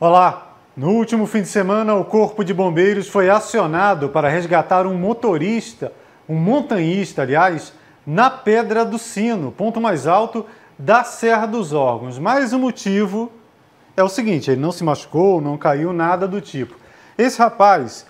Olá! No último fim de semana, o Corpo de Bombeiros foi acionado para resgatar um motorista, um montanhista, aliás, na Pedra do Sino, ponto mais alto da Serra dos Órgãos. Mas o motivo é o seguinte: ele não se machucou, não caiu, nada do tipo. Esse rapaz,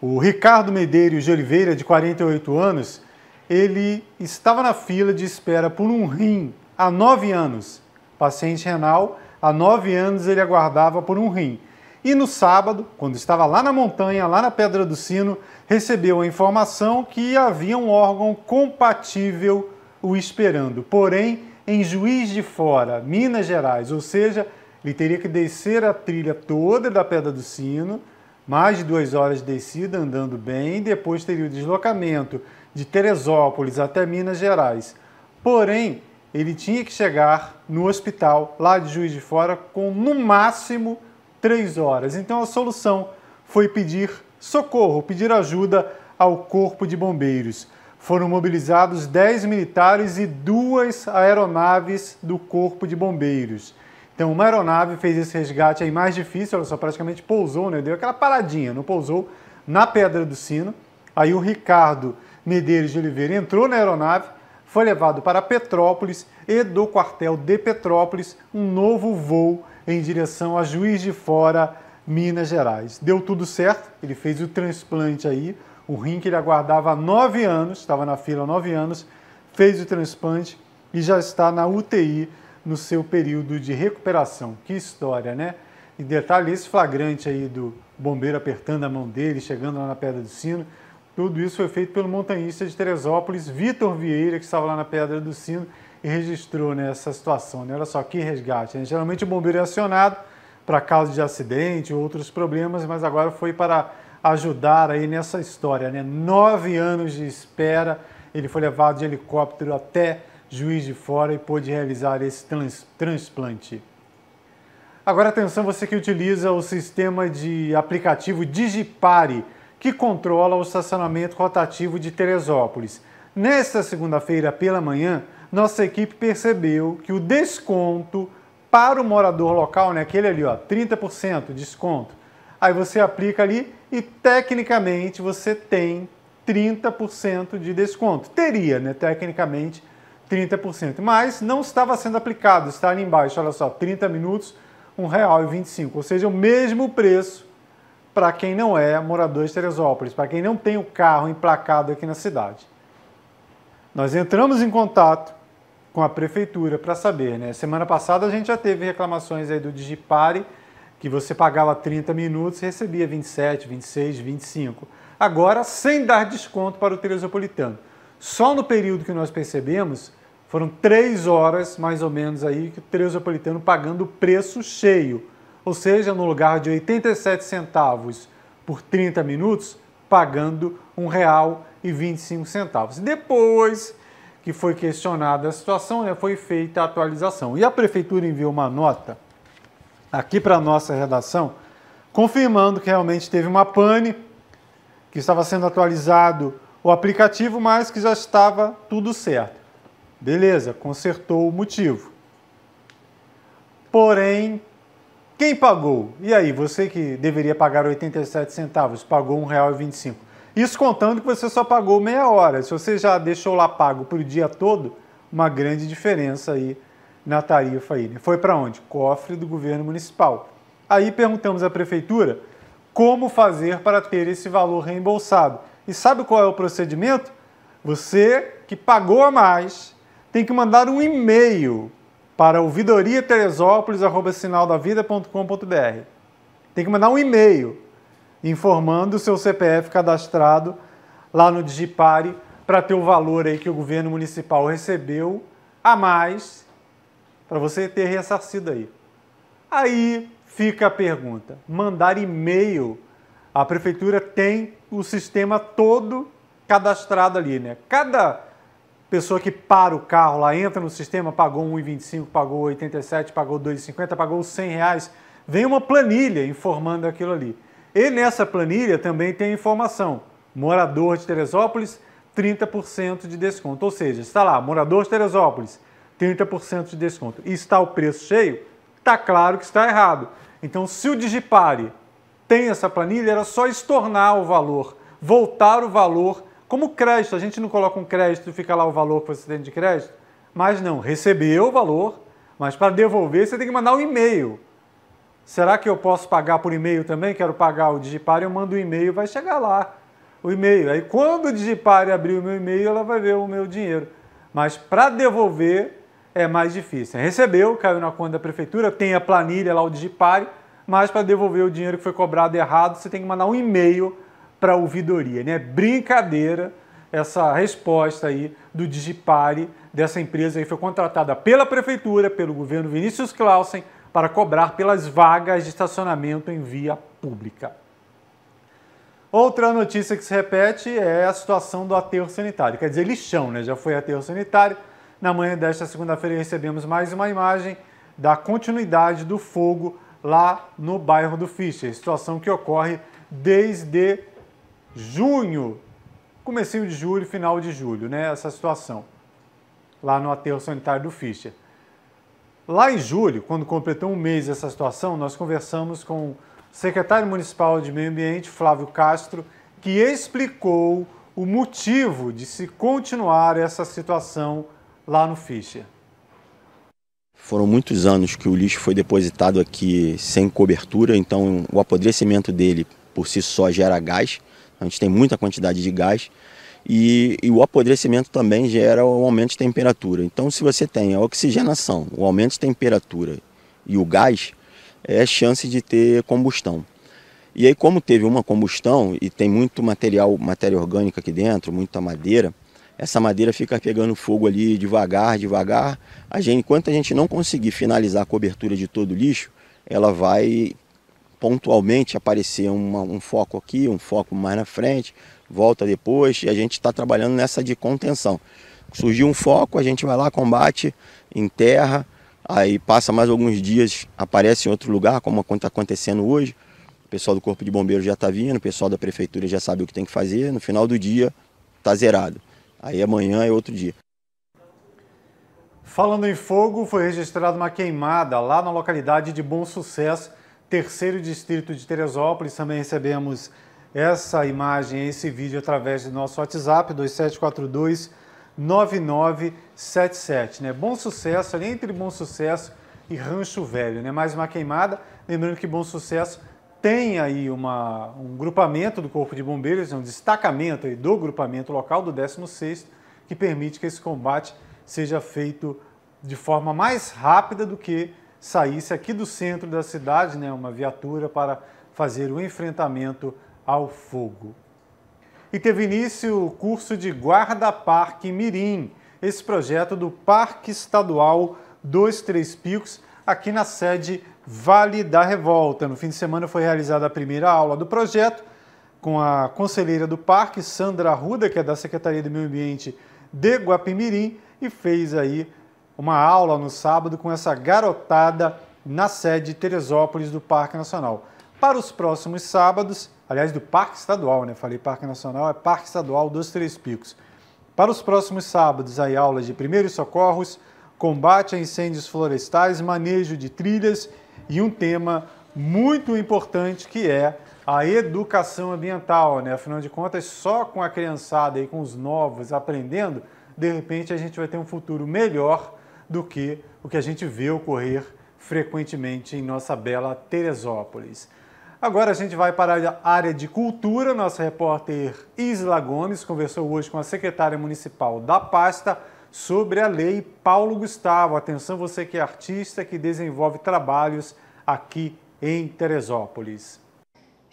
o Ricardo Medeiros de Oliveira, de 48 anos, ele estava na fila de espera por um rim há nove anos, paciente renal Há nove anos ele aguardava por um rim. E no sábado, quando estava lá na montanha, lá na Pedra do Sino, recebeu a informação que havia um órgão compatível o esperando, porém em Juiz de Fora, Minas Gerais, ou seja, ele teria que descer a trilha toda da Pedra do Sino, mais de duas horas de descida, andando bem, e depois teria o deslocamento de Teresópolis até Minas Gerais. Porém, ele tinha que chegar no hospital lá de Juiz de Fora com no máximo três horas. Então a solução foi pedir socorro, pedir ajuda ao Corpo de Bombeiros. Foram mobilizados 10 militares e duas aeronaves do Corpo de Bombeiros. Então, uma aeronave fez esse resgate aí mais difícil, ela só praticamente pousou, né? Deu aquela paradinha, não pousou na Pedra do Sino. Aí o Ricardo Medeiros de Oliveira entrou na aeronave, foi levado para Petrópolis e do quartel de Petrópolis um novo voo em direção a Juiz de Fora, Minas Gerais. Deu tudo certo, ele fez o transplante aí, o rim que ele aguardava há nove anos, estava na fila há nove anos, fez o transplante e já está na UTI no seu período de recuperação. Que história, né? E detalhe, esse flagrante aí do bombeiro apertando a mão dele, chegando lá na Pedra do Sino, tudo isso foi feito pelo montanhista de Teresópolis, Vitor Vieira, que estava lá na Pedra do Sino e registrou né, essa situação. Né? Olha só, que resgate. Né? Geralmente o bombeiro é acionado para causa de acidente ou outros problemas, mas agora foi para ajudar aí nessa história. Né? Nove anos de espera, ele foi levado de helicóptero até Juiz de Fora e pôde realizar esse trans transplante. Agora atenção você que utiliza o sistema de aplicativo Digipare, que controla o estacionamento rotativo de Teresópolis. Nesta segunda-feira pela manhã, nossa equipe percebeu que o desconto para o morador local, né, aquele ali, ó, 30% de desconto, aí você aplica ali e tecnicamente você tem 30% de desconto. Teria, né, tecnicamente 30%, mas não estava sendo aplicado, está ali embaixo, olha só, 30 minutos, R$1,25, ou seja, o mesmo preço para quem não é morador de Teresópolis, para quem não tem o carro emplacado aqui na cidade. Nós entramos em contato com a prefeitura para saber, né? Semana passada a gente já teve reclamações aí do Digipare, que você pagava 30 minutos e recebia 27, 26, 25. Agora, sem dar desconto para o Teresopolitano. Só no período que nós percebemos, foram três horas mais ou menos aí que o Teresopolitano pagando preço cheio ou seja, no lugar de 87 centavos por 30 minutos, pagando R$ 1,25. Depois que foi questionada a situação, né, foi feita a atualização. E a prefeitura enviou uma nota aqui para a nossa redação, confirmando que realmente teve uma pane, que estava sendo atualizado o aplicativo, mas que já estava tudo certo. Beleza, consertou o motivo. Porém, quem pagou? E aí, você que deveria pagar 87 centavos, pagou R$ 1,25. Isso contando que você só pagou meia hora. Se você já deixou lá pago por o dia todo, uma grande diferença aí na tarifa aí. Né? Foi para onde? Cofre do governo municipal. Aí perguntamos à prefeitura como fazer para ter esse valor reembolsado. E sabe qual é o procedimento? Você que pagou a mais tem que mandar um e-mail para ouvidoria teresópolis@sinaldavida.com.br. Tem que mandar um e-mail informando o seu CPF cadastrado lá no Digipare para ter o valor aí que o governo municipal recebeu a mais para você ter ressarcido aí. Aí fica a pergunta: mandar e-mail? A prefeitura tem o sistema todo cadastrado ali, né? Cada pessoa que para o carro lá, entra no sistema, pagou 1,25, pagou 87, pagou 2,50, pagou 100 reais, vem uma planilha informando aquilo ali. E nessa planilha também tem informação, morador de Teresópolis, 30% de desconto. Ou seja, está lá, morador de Teresópolis, 30% de desconto. E está o preço cheio, está claro que está errado. Então, se o Digipare tem essa planilha, era só estornar o valor, voltar o valor como crédito, a gente não coloca um crédito e fica lá o valor que você tem de crédito, mas não, recebeu o valor, mas para devolver você tem que mandar um e-mail. Será que eu posso pagar por e-mail também? Quero pagar o Digipare, eu mando o um e-mail, vai chegar lá o e-mail. Aí quando o Digipare abrir o meu e-mail, ela vai ver o meu dinheiro. Mas para devolver é mais difícil. Recebeu, caiu na conta da prefeitura, tem a planilha lá, o Digipare, mas para devolver o dinheiro que foi cobrado errado, você tem que mandar um e-mail para a ouvidoria. Né? Brincadeira essa resposta aí do Digipare, dessa empresa aí foi contratada pela prefeitura, pelo governo Vinícius Clausen, para cobrar pelas vagas de estacionamento em via pública. Outra notícia que se repete é a situação do aterro sanitário, quer dizer, lixão, né? Já foi aterro sanitário. Na manhã desta segunda-feira recebemos mais uma imagem da continuidade do fogo lá no bairro do Fischer, situação que ocorre desde junho, comecinho de julho, final de julho, né? Essa situação lá no aterro sanitário do Fischer. Lá em julho, quando completou um mês essa situação, nós conversamos com o secretário municipal de meio ambiente, Flávio Castro, que explicou o motivo de se continuar essa situação lá no Fischer. Foram muitos anos que o lixo foi depositado aqui sem cobertura, então o apodrecimento dele por si só gera gás a gente tem muita quantidade de gás. E, e, o apodrecimento também gera o aumento de temperatura. Então, se você tem a oxigenação, o aumento de temperatura e o gás, é chance de ter combustão. E aí, como teve uma combustão e tem muito material, matéria orgânica aqui dentro, muita madeira, essa madeira fica pegando fogo ali devagar, devagar. A gente, enquanto a gente não conseguir finalizar a cobertura de todo o lixo, ela vai pontualmente aparecer uma, um foco aqui, um foco mais na frente, volta depois, e a gente está trabalhando nessa de contenção. Surgiu um foco, a gente vai lá, combate, enterra, aí passa mais alguns dias, aparece em outro lugar, como está acontecendo hoje. O pessoal do Corpo de Bombeiros já está vindo, o pessoal da Prefeitura já sabe o que tem que fazer, no final do dia está zerado. Aí amanhã é outro dia. Falando em fogo, foi registrada uma queimada lá na localidade de Bom Sucesso, terceiro distrito de Teresópolis. Também recebemos essa imagem, esse vídeo através do nosso WhatsApp 2742 9977, né? Bom sucesso, ali entre Bom Sucesso e Rancho Velho, né? Mais uma queimada, lembrando que Bom Sucesso tem aí uma, um grupamento do Corpo de Bombeiros, é um destacamento aí do grupamento local do 16º, que permite que esse combate seja feito de forma mais rápida do que saísse aqui do centro da cidade, né, uma viatura para fazer o enfrentamento ao fogo. E teve início o curso de Guarda Parque Mirim, esse projeto do Parque Estadual dos Três Picos, aqui na sede Vale da Revolta. No fim de semana foi realizada a primeira aula do projeto com a conselheira do parque, Sandra Arruda, que é da Secretaria do Meio Ambiente de Guapimirim, e fez aí uma aula no sábado com essa garotada na sede Teresópolis do Parque Nacional. Para os próximos sábados, aliás, do Parque Estadual, né? Falei Parque Nacional, é Parque Estadual dos Três Picos. Para os próximos sábados, aí aulas de primeiros socorros, combate a incêndios florestais, manejo de trilhas e um tema muito importante que é a educação ambiental, né? Afinal de contas, só com a criançada e com os novos aprendendo, de repente a gente vai ter um futuro melhor do que o que a gente vê ocorrer frequentemente em nossa bela Teresópolis. Agora a gente vai para a área de cultura. Nossa repórter Isla Gomes conversou hoje com a secretária municipal da pasta sobre a lei Paulo Gustavo. Atenção, você que é artista que desenvolve trabalhos aqui em Teresópolis.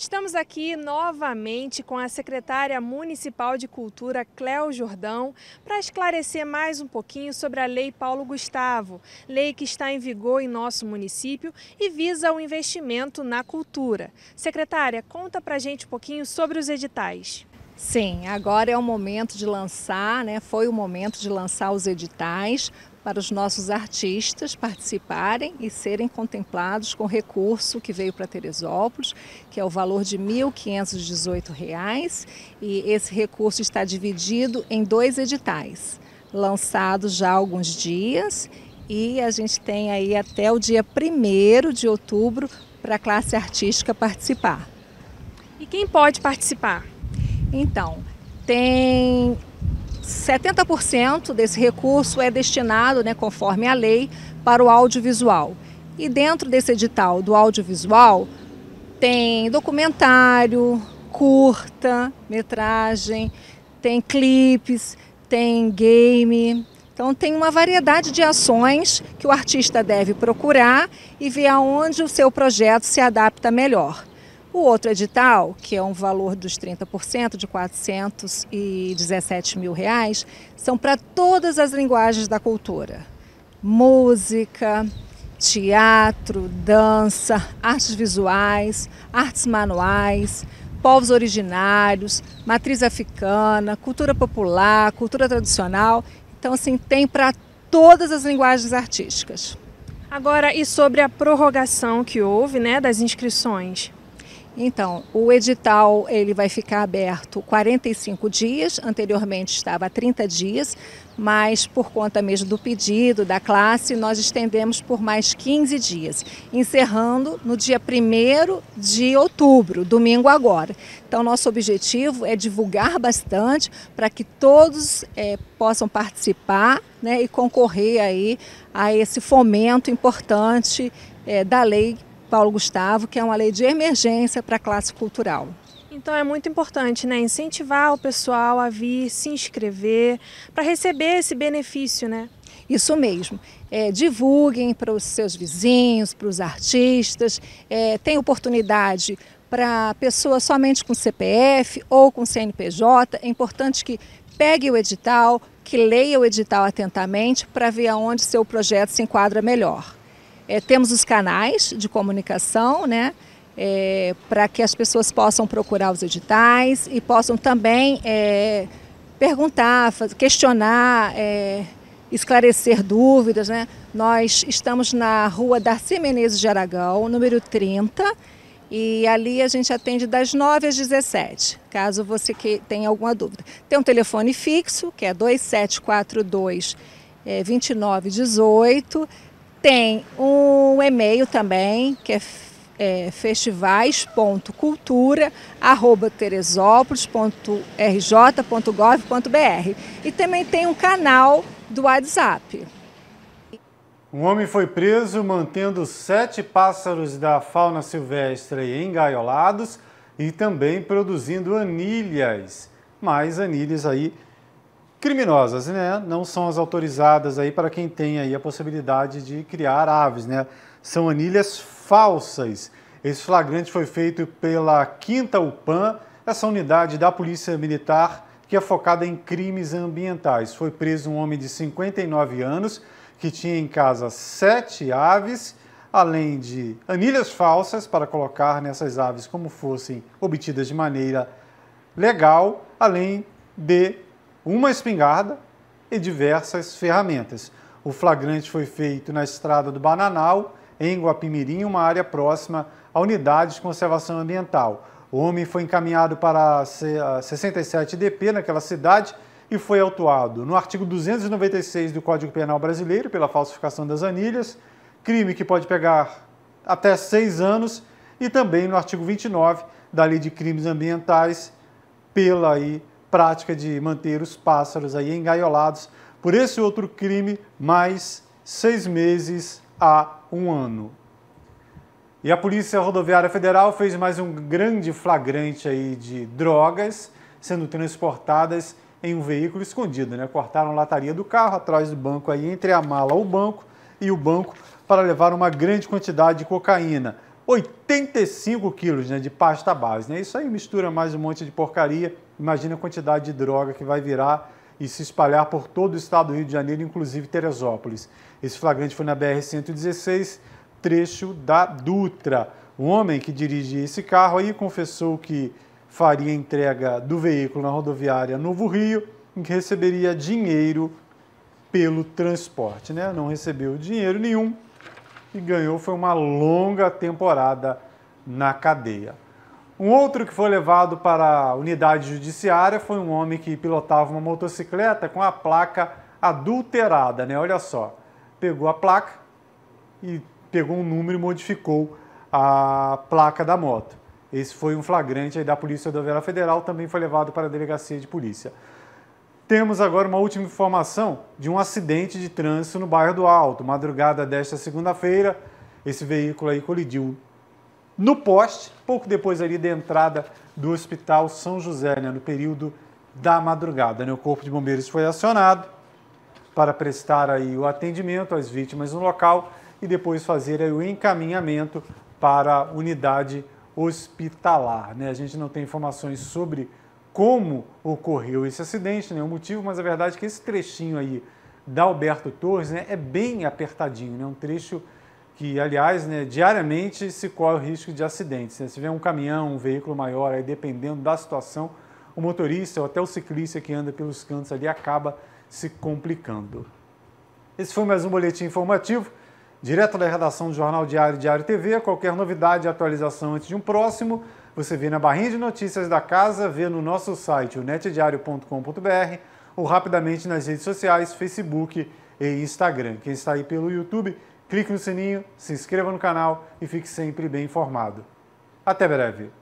Estamos aqui novamente com a secretária municipal de Cultura, Cléo Jordão, para esclarecer mais um pouquinho sobre a Lei Paulo Gustavo, lei que está em vigor em nosso município e visa o investimento na cultura. Secretária, conta para gente um pouquinho sobre os editais. Sim, agora é o momento de lançar, né? Foi o momento de lançar os editais para os nossos artistas participarem e serem contemplados com recurso que veio para Teresópolis, que é o valor de R$ 1.518, e esse recurso está dividido em dois editais, lançados já há alguns dias, e a gente tem aí até o dia 1 de outubro para a classe artística participar. E quem pode participar? Então, tem 70% desse recurso é destinado, né, conforme a lei, para o audiovisual. E dentro desse edital do audiovisual tem documentário, curta, metragem, tem clipes, tem game. Então tem uma variedade de ações que o artista deve procurar e ver aonde o seu projeto se adapta melhor. O outro edital, que é um valor dos 30%, de 417 mil reais, são para todas as linguagens da cultura. Música, teatro, dança, artes visuais, artes manuais, povos originários, matriz africana, cultura popular, cultura tradicional. Então, assim, tem para todas as linguagens artísticas. Agora, e sobre a prorrogação que houve né, das inscrições? Então, o edital ele vai ficar aberto 45 dias, anteriormente estava a 30 dias, mas por conta mesmo do pedido da classe, nós estendemos por mais 15 dias, encerrando no dia 1 de outubro, domingo agora. Então, nosso objetivo é divulgar bastante para que todos é, possam participar né, e concorrer aí a esse fomento importante é, da lei Paulo Gustavo, que é uma lei de emergência para a classe cultural. Então é muito importante né, incentivar o pessoal a vir se inscrever para receber esse benefício, né? Isso mesmo. É, divulguem para os seus vizinhos, para os artistas. É, tem oportunidade para pessoas somente com CPF ou com CNPJ. É importante que pegue o edital, que leia o edital atentamente para ver aonde seu projeto se enquadra melhor. É, temos os canais de comunicação, né? É, para que as pessoas possam procurar os editais e possam também é, perguntar, questionar, é, esclarecer dúvidas. Né? Nós estamos na rua Darcy Menezes de Aragão, número 30, e ali a gente atende das 9 às 17, caso você que tenha alguma dúvida. Tem um telefone fixo, que é 2742 2918 tem um e-mail também, que é, é festivais.cultura.teresópolis.rj.gov.br. E também tem um canal do WhatsApp. Um homem foi preso mantendo sete pássaros da fauna silvestre engaiolados e também produzindo anilhas, mais anilhas aí criminosas, né? Não são as autorizadas aí para quem tem aí a possibilidade de criar aves, né? São anilhas falsas. Esse flagrante foi feito pela Quinta UPAN, essa unidade da Polícia Militar que é focada em crimes ambientais. Foi preso um homem de 59 anos que tinha em casa sete aves, além de anilhas falsas para colocar nessas aves como fossem obtidas de maneira legal, além de uma espingarda e diversas ferramentas. O flagrante foi feito na estrada do Bananal, em Guapimirim, uma área próxima à unidade de conservação ambiental. O homem foi encaminhado para a 67 DP naquela cidade e foi autuado no artigo 296 do Código Penal Brasileiro pela falsificação das anilhas, crime que pode pegar até seis anos, e também no artigo 29 da Lei de Crimes Ambientais pela aí, prática de manter os pássaros aí engaiolados por esse outro crime, mais seis meses a um ano. E a Polícia Rodoviária Federal fez mais um grande flagrante aí de drogas sendo transportadas em um veículo escondido, né? Cortaram a lataria do carro atrás do banco aí, entre a mala, o banco e o banco para levar uma grande quantidade de cocaína. 85 quilos né, de pasta base. Né? Isso aí mistura mais um monte de porcaria. Imagina a quantidade de droga que vai virar e se espalhar por todo o estado do Rio de Janeiro, inclusive Teresópolis. Esse flagrante foi na BR-116, trecho da Dutra. O homem que dirige esse carro aí confessou que faria entrega do veículo na rodoviária Novo Rio, e que receberia dinheiro pelo transporte. Né? Não recebeu dinheiro nenhum e ganhou foi uma longa temporada na cadeia. Um outro que foi levado para a unidade judiciária foi um homem que pilotava uma motocicleta com a placa adulterada, né? Olha só, pegou a placa e pegou um número e modificou a placa da moto. Esse foi um flagrante da Polícia Rodoviária Federal, também foi levado para a delegacia de polícia. Temos agora uma última informação de um acidente de trânsito no bairro do Alto. Madrugada desta segunda-feira, esse veículo aí colidiu no poste, pouco depois ali da entrada do Hospital São José, né, no período da madrugada. Né? O Corpo de Bombeiros foi acionado para prestar aí o atendimento às vítimas no local e depois fazer aí o encaminhamento para a unidade hospitalar. Né? A gente não tem informações sobre como ocorreu esse acidente, né, o motivo, mas a verdade é que esse trechinho aí da Alberto Torres né, é bem apertadinho, né, um trecho que, aliás, né, diariamente se corre o risco de acidentes. Né? Se tiver um caminhão, um veículo maior, aí, dependendo da situação, o motorista ou até o ciclista que anda pelos cantos ali acaba se complicando. Esse foi mais um boletim informativo, direto da redação do Jornal Diário Diário TV. Qualquer novidade, atualização antes de um próximo você vê na barrinha de notícias da casa, vê no nosso site, o netdiario.com.br, ou rapidamente nas redes sociais, Facebook e Instagram. Quem está aí pelo YouTube, clique no sininho, se inscreva no canal e fique sempre bem informado. Até breve!